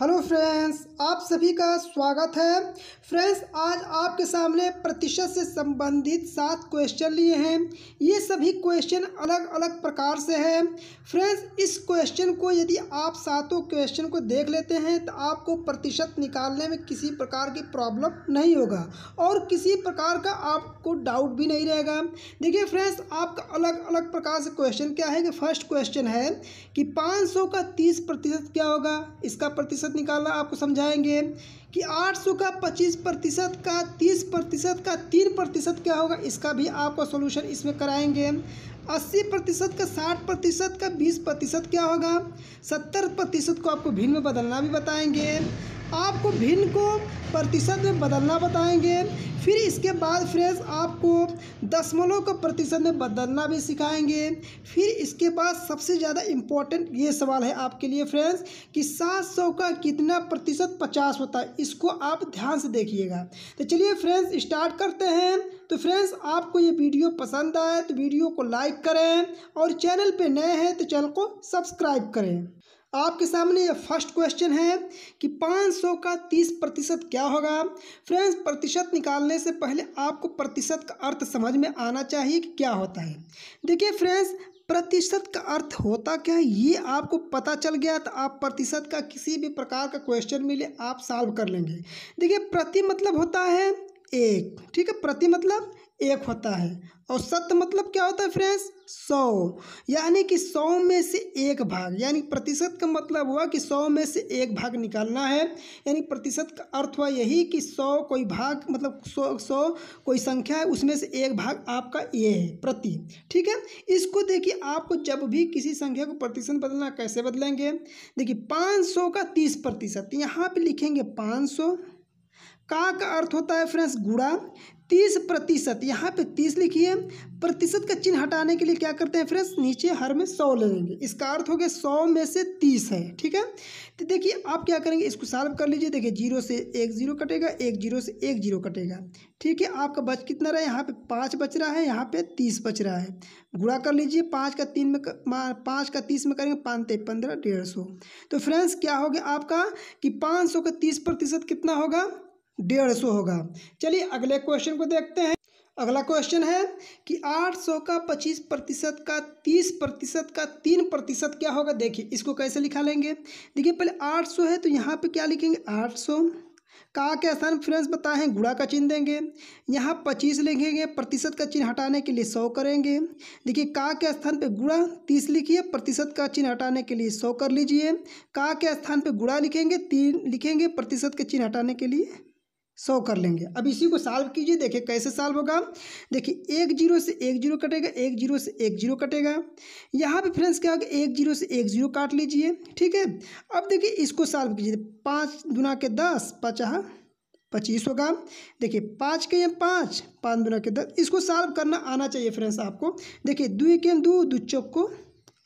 hello friends आप सभी का स्वागत है फ्रेंड्स आज आपके सामने प्रतिशत से संबंधित सात क्वेश्चन लिए हैं ये सभी क्वेश्चन अलग अलग प्रकार से हैं फ्रेंड्स इस क्वेश्चन को यदि आप सातों क्वेश्चन को देख लेते हैं तो आपको प्रतिशत निकालने में किसी प्रकार की प्रॉब्लम नहीं होगा और किसी प्रकार का आपको डाउट भी नहीं रहेगा देखिए फ्रेंड्स आपका अलग अलग प्रकार से क्वेश्चन क्या है कि फर्स्ट क्वेश्चन है कि पाँच का तीस प्रतिशत क्या होगा इसका प्रतिशत प्रतिशत निकालना आपको समझाएंगे कि 800 का 25 प्रतिशत का 30 प्रतिशत का 3 प्रतिशत क्या होगा इसका भी आपको सोल्यूशन इसमें कराएंगे 80 प्रतिशत का 60 प्रतिशत का 20 प्रतिशत क्या होगा 70 प्रतिशत को आपको भिन्न में बदलना भी बताएंगे आपको भिन्न को प्रतिशत में बदलना बताएंगे फिर इसके बाद फ्रेंड्स आपको दशमलव को प्रतिशत में बदलना भी सिखाएंगे फिर इसके बाद सबसे ज़्यादा इम्पोर्टेंट ये सवाल है आपके लिए फ्रेंड्स कि सात सौ का कितना प्रतिशत पचास होता है इसको आप ध्यान से देखिएगा तो चलिए फ्रेंड्स स्टार्ट करते हैं तो फ्रेंड्स आपको ये वीडियो पसंद आए तो वीडियो को लाइक करें और चैनल पर नए हैं तो चैनल को सब्सक्राइब करें आपके सामने ये फर्स्ट क्वेश्चन है कि 500 का 30 प्रतिशत क्या होगा फ्रेंड्स प्रतिशत निकालने से पहले आपको प्रतिशत का अर्थ समझ में आना चाहिए कि क्या होता है देखिए फ्रेंड्स प्रतिशत का अर्थ होता क्या है ये आपको पता चल गया तो आप प्रतिशत का किसी भी प्रकार का क्वेश्चन मिले आप सॉल्व कर लेंगे देखिए प्रति मतलब होता है एक ठीक है प्रति मतलब एक होता है और सत्य मतलब क्या होता है फ्रेंड्स सौ यानी कि सौ में से एक भाग यानी प्रतिशत का मतलब हुआ कि सौ में से एक भाग निकालना है यानी प्रतिशत का अर्थ हुआ यही कि सौ कोई भाग मतलब सौ सौ कोई संख्या है उसमें से एक भाग आपका ये है प्रति ठीक है इसको देखिए आपको जब भी किसी संख्या को प्रतिशत बदलना कैसे बदलेंगे देखिए पाँच सौ का तीस प्रतिशत यहाँ पर लिखेंगे पाँच सौ का का अर्थ होता है फ्रेंड्स गुड़ा तीस प्रतिशत यहाँ पे तीस लिखिए प्रतिशत का चिन्ह हटाने के लिए क्या करते हैं फ्रेंड्स नीचे हर में सौ ले लेंगे इसका अर्थ हो गया सौ में से तीस है ठीक है तो देखिए आप क्या करेंगे इसको सॉल्व कर लीजिए देखिए जीरो से एक जीरो कटेगा एक जीरो से एक जीरो कटेगा ठीक है आपका बच कितना रहा है यहाँ पर पाँच बच रहा है यहाँ पर तीस बच रहा है गुड़ा कर लीजिए पाँच का तीन में पाँच का तीस में करेंगे पानते पंद्रह डेढ़ सौ तो फ्रेंड्स क्या हो गया आपका कि पाँच सौ का तीस प्रतिशत कितना होगा डेढ़ सौ होगा चलिए अगले क्वेश्चन को देखते हैं अगला क्वेश्चन है कि 800 का 25 प्रतिशत का 30 प्रतिशत का 3 प्रतिशत क्या होगा देखिए इसको कैसे लिखा लेंगे देखिए पहले 800 है तो यहाँ पे क्या लिखेंगे 800 का के स्थान फ्रेंड्स बताएं हैं गुड़ा का चिन्ह देंगे यहाँ पच्चीस लिखेंगे प्रतिशत का चिन्ह हटाने के लिए सौ करेंगे देखिए का के स्थान पे गुड़ा तीस लिखिए प्रतिशत का चिन्ह हटाने के लिए सौ कर लीजिए का के स्थान पे गुड़ा लिखेंगे तीन लिखेंगे प्रतिशत के चिन्ह हटाने के लिए सौ कर लेंगे अब इसी को साल्व कीजिए देखिए कैसे साल्व होगा देखिए एक जीरो से एक जीरो कटेगा एक जीरो से एक जीरो कटेगा यहाँ पे फ्रेंड्स क्या होगा एक जीरो से एक जीरो काट लीजिए ठीक है अब देखिए इसको साल्व कीजिए पाँच दुना के दस पचा पच्चीस होगा देखिए पाँच के यहाँ पाँच पाँच दुना के दस इसको साल्व करना आना चाहिए फ्रेंड्स आपको देखिए दो के दो दो चौक को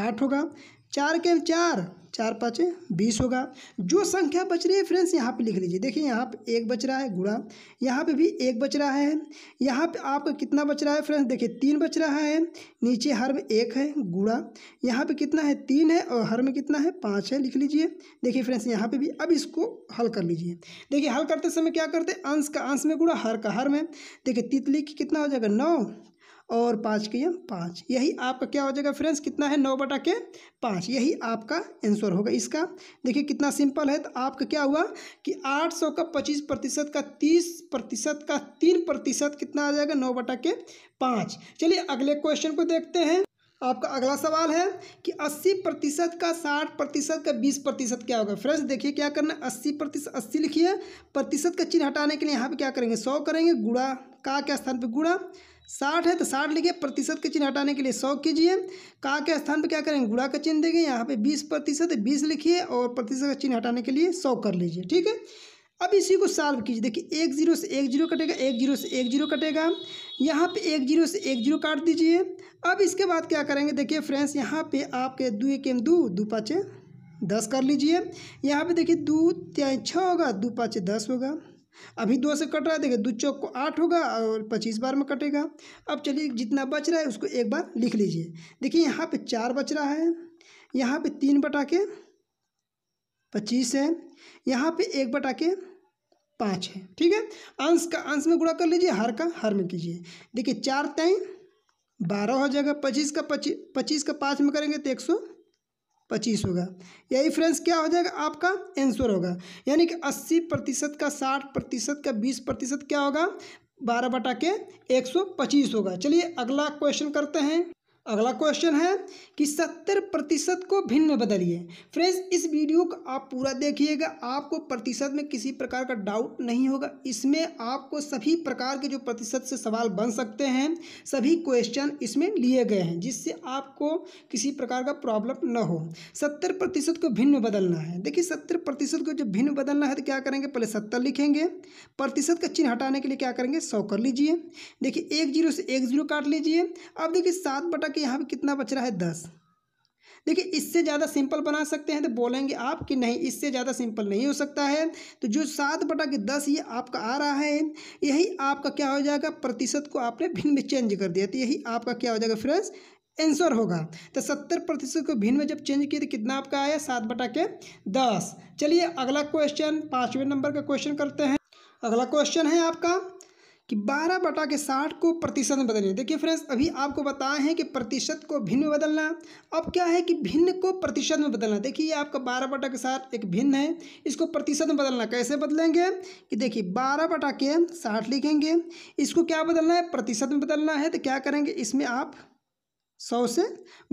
आठ होगा चार के चार चार पाँच बीस होगा जो संख्या बच रही है फ्रेंड्स यहाँ पे लिख लीजिए देखिए यहाँ पे एक बच रहा है गुणा यहाँ पे भी एक बच रहा है यहाँ पे आपका कितना बच रहा है फ्रेंड्स देखिए तीन बच रहा है नीचे हर में एक है गुणा यहाँ पे कितना है तीन है और हर में कितना है पाँच है लिख लीजिए देखिए फ्रेंड्स यहाँ पर भी अब इसको हल कर लीजिए देखिए हल करते समय क्या करते अंश का अंश में गुणा हर का हर में देखिए तितली की कितना हो जाएगा नौ और पाँच के एम पाँच यही आपका क्या हो जाएगा फ्रेंड्स कितना है नौ बटा के पाँच यही आपका आंसर होगा इसका देखिए कितना सिंपल है तो आपका क्या हुआ कि आठ सौ का पच्चीस प्रतिशत का तीस प्रतिशत का तीन प्रतिशत कितना आ जाएगा नौ बटा के पाँच चलिए अगले क्वेश्चन को देखते हैं आपका अगला सवाल है कि 80 प्रतिशत का 60 प्रतिशत का 20 प्रतिशत क्या होगा फ्रेंड्स देखिए क्या करना है अस्सी प्रतिशत अस्सी लिखिए प्रतिशत का चिन्ह हटाने के लिए यहाँ पे क्या करेंगे सौ करेंगे गुड़ा का क्या स्थान पे गुड़ा साठ है तो साठ लिखिए प्रतिशत के चिन्ह हटाने के लिए सौ कीजिए का के स्थान पर क्या करेंगे गुड़ा का चिन्ह देंगे यहाँ पे बीस प्रतिशत बीस लिखिए और प्रतिशत का चिन्ह हटाने के लिए सौ कर लीजिए ठीक है अब इसी को सॉल्व कीजिए देखिए एक जीरो से एक जीरो कटेगा एक जीरो से एक जीरो कटेगा यहाँ पे एक जीरो से एक जीरो काट दीजिए अब इसके बाद क्या करेंगे देखिए फ्रेंड्स यहाँ पे आपके दो एक एम दो दो पाँच दस कर लीजिए यहाँ पे देखिए दो त्याई छः होगा दो पाँच दस होगा अभी दो से कट रहा है देखिए दो चौक को आठ होगा और पच्चीस बार में कटेगा अब चलिए जितना बच रहा है उसको एक बार लिख लीजिए देखिए यहाँ पे चार बच रहा है यहाँ पे तीन बटा के पच्चीस है यहाँ पे एक बटा के पाँच है ठीक है अंश का अंश में गुणा कर लीजिए हर का हर में कीजिए देखिए चार तय बारह हो जाएगा पच्चीस का पच्चीस पच्चीस का पाँच में करेंगे तो एक सौ पच्चीस होगा यही फ्रेंड्स क्या हो जाएगा आपका आंसर होगा यानी कि अस्सी प्रतिशत का साठ प्रतिशत का बीस प्रतिशत क्या होगा बारह बटा के एक सौ पच्चीस होगा चलिए अगला क्वेश्चन करते हैं अगला क्वेश्चन है कि सत्तर प्रतिशत को भिन्न बदलिए फ्रेंड्स इस वीडियो को आप पूरा देखिएगा आपको प्रतिशत में किसी प्रकार का डाउट नहीं होगा इसमें आपको सभी प्रकार के जो प्रतिशत से सवाल बन सकते हैं सभी क्वेश्चन इसमें लिए गए हैं जिससे आपको किसी प्रकार का प्रॉब्लम न हो सत्तर प्रतिशत को भिन्न बदलना है देखिए सत्तर प्रतिशत को जब भिन्न बदलना है तो क्या करेंगे पहले सत्तर लिखेंगे प्रतिशत का चिन्ह हटाने के लिए क्या करेंगे सौ कर लीजिए देखिए एक जीरो से एक जीरो काट लीजिए अब देखिए सात बटा के कि यहाँ पे कितना बच रहा है दस देखिए इससे ज़्यादा सिंपल बना सकते हैं तो बोलेंगे आप कि नहीं इससे ज़्यादा सिंपल नहीं हो सकता है तो जो सात बटा के दस ये आपका आ रहा है यही आपका क्या हो जाएगा प्रतिशत को आपने भिन्न में चेंज कर दिया तो यही आपका क्या हो जाएगा फ्रेंड्स आंसर होगा तो सत्तर प्रतिशत को भिन्न में जब चेंज किए तो कितना आपका आया सात बटा के चलिए अगला क्वेश्चन पाँचवें नंबर का क्वेश्चन करते हैं अगला क्वेश्चन है आपका कि 12 बटा के 60 को प्रतिशत में बदलिए देखिए फ्रेंड्स अभी आपको बताए हैं कि प्रतिशत को भिन्न में बदलना अब क्या है कि भिन्न को प्रतिशत में बदलना देखिए ये आपका 12 बटा के साठ एक भिन्न है इसको प्रतिशत में बदलना कैसे बदलेंगे कि देखिए 12 बटा के 60 लिखेंगे इसको क्या बदलना है प्रतिशत में बदलना है तो क्या करेंगे इसमें आप सौ से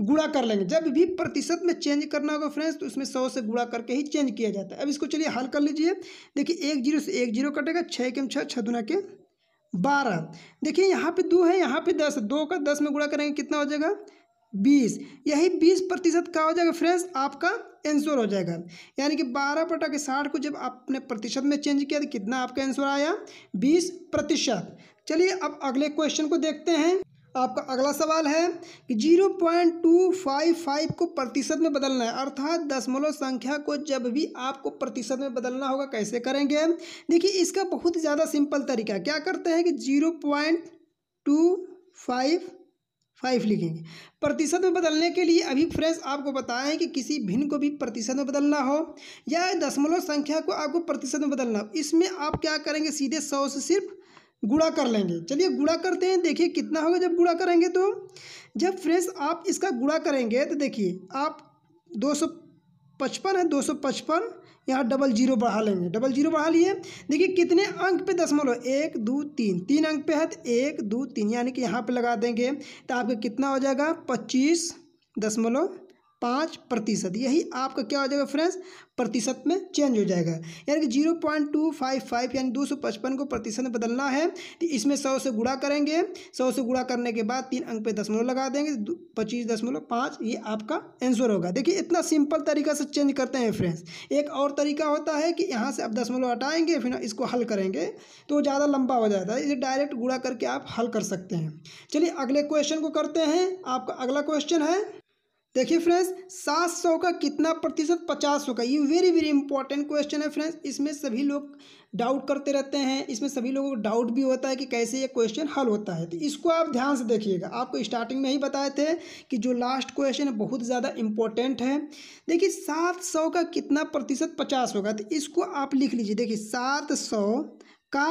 गुड़ा कर लेंगे जब भी प्रतिशत में चेंज करना होगा फ्रेंड्स तो उसमें सौ से गुड़ा करके ही चेंज किया जाता है अब इसको चलिए हल कर लीजिए देखिए एक जीरो से एक जीरो कटेगा छः के छः छः दुना के बारह देखिए यहाँ पे दो है यहाँ पे दस दो का दस में गुणा करेंगे कितना हो जाएगा बीस यही बीस प्रतिशत का हो जाएगा फ्रेंड्स आपका आंसर हो जाएगा यानी कि बारह बटा के साठ को जब आपने प्रतिशत में चेंज किया तो कितना आपका आंसर आया बीस प्रतिशत चलिए अब अगले क्वेश्चन को देखते हैं आपका अगला सवाल है कि zero point two five five को प्रतिशत में बदलना है अर्थात दशमलव संख्या को जब भी आपको प्रतिशत में बदलना होगा कैसे करेंगे देखिए इसका बहुत ज़्यादा सिंपल तरीका क्या करते हैं कि zero point two five five लिखेंगे प्रतिशत में बदलने के लिए अभी फ्रेश आपको बताएं कि किसी भिन्न को भी प्रतिशत में बदलना हो या दशमलव संख्या को आपको प्रतिशत में बदलना हो इसमें आप क्या करेंगे सीधे सौ से सिर्फ गुड़ा कर लेंगे चलिए गुड़ा करते हैं देखिए कितना होगा जब गुड़ा करेंगे तो जब फ्रेंड्स आप इसका गुड़ा करेंगे तो देखिए आप दो सौ पचपन है दो सौ पचपन यहाँ डबल जीरो बढ़ा लेंगे डबल जीरो बढ़ा लिए देखिए कितने अंक पे दशमलव एक दो तीन तीन अंक पे है तो एक दो तीन यानी कि यहाँ पे लगा देंगे तो आपका कितना हो जाएगा पच्चीस दशमलव पाँच प्रतिशत यही आपका क्या हो जाएगा फ्रेंड्स प्रतिशत में चेंज हो जाएगा यानी कि zero point two five five यानी दो सौ पचपन को प्रतिशत में बदलना है तो इसमें सौ से गुड़ा करेंगे सौ से गुड़ा करने के बाद तीन अंक पे दशमलव लगा देंगे तो पच्चीस दशमलव पाँच ये आपका आंसर होगा देखिए इतना सिंपल तरीका से चेंज करते हैं फ्रेंड्स एक और तरीका होता है कि यहाँ से आप दशमलव हटाएंगे फिर इसको हल करेंगे तो ज़्यादा लंबा हो जाता है इसे डायरेक्ट गुड़ा करके आप हल कर सकते हैं चलिए अगले क्वेश्चन को करते हैं आपका अगला क्वेश्चन है देखिए फ्रेंड्स सात सौ का कितना प्रतिशत पचास सौ का ये वेरी वेरी इंपॉर्टेंट क्वेश्चन है फ्रेंड्स इसमें सभी लोग डाउट करते रहते हैं इसमें सभी लोगों को डाउट भी होता है कि कैसे ये क्वेश्चन हल होता है तो इसको आप ध्यान से देखिएगा आपको स्टार्टिंग में ही बताए थे कि जो लास्ट क्वेश्चन है बहुत ज़्यादा इंपॉर्टेंट है देखिए सात सौ का कितना प्रतिशत पचास होगा तो इसको आप लिख लीजिए देखिए सात सौ का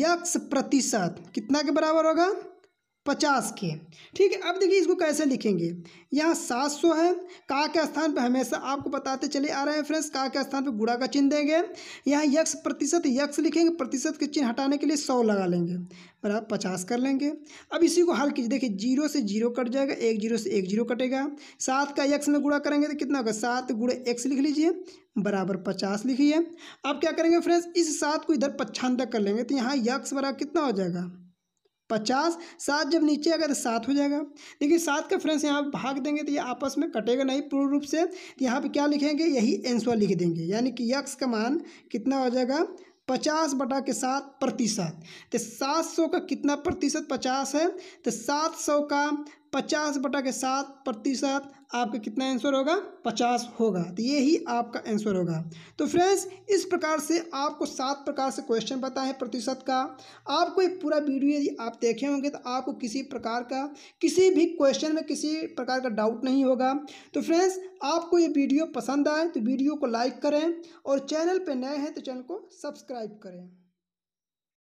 यक्स प्रतिशत कितना के बराबर होगा पचास के ठीक है अब देखिए इसको कैसे लिखेंगे यहाँ सात सौ है का के स्थान पर हमेशा आपको बताते चले आ रहे हैं फ्रेंड्स का के स्थान पर गुड़ा का चिन्ह देंगे यहाँ यक्ष प्रतिशत यक्ष लिखेंगे प्रतिशत के चिन्ह हटाने के लिए सौ लगा लेंगे बराबर पचास कर लेंगे अब इसी को हल कीजिए देखिए जीरो से जीरो कट जाएगा एक जीरो से एक जीरो कटेगा सात का यक्स में गुड़ा करेंगे तो कितना होगा सात गुड़े एक्स लिख लीजिए बराबर पचास लिखिए अब क्या करेंगे फ्रेंड्स इस सात को इधर पच्छांतर कर लेंगे तो यहाँ यक्स बराबर कितना हो जाएगा पचास सात जब नीचे आएगा तो सात हो जाएगा देखिए सात का फ्रेंड्स यहाँ भाग देंगे तो ये आपस में कटेगा नहीं पूर्ण रूप से तो यहाँ पर क्या लिखेंगे यही एंसर लिख देंगे यानी कि यक्स का मान कितना हो जाएगा पचास बटा के सात प्रतिशत तो सात सौ का कितना प्रतिशत पचास है तो सात सौ का पचास बटा के सात प्रतिशत आपका कितना आंसर होगा पचास होगा तो ये ही आपका आंसर होगा तो फ्रेंड्स इस प्रकार से आपको सात प्रकार से क्वेश्चन पता है प्रतिशत का आपको एक पूरा वीडियो यदि आप देखे होंगे तो आपको किसी प्रकार का किसी भी क्वेश्चन में किसी प्रकार का डाउट नहीं होगा तो फ्रेंड्स आपको ये वीडियो पसंद आए तो वीडियो को लाइक करें और चैनल पर नए हैं तो चैनल को सब्सक्राइब करें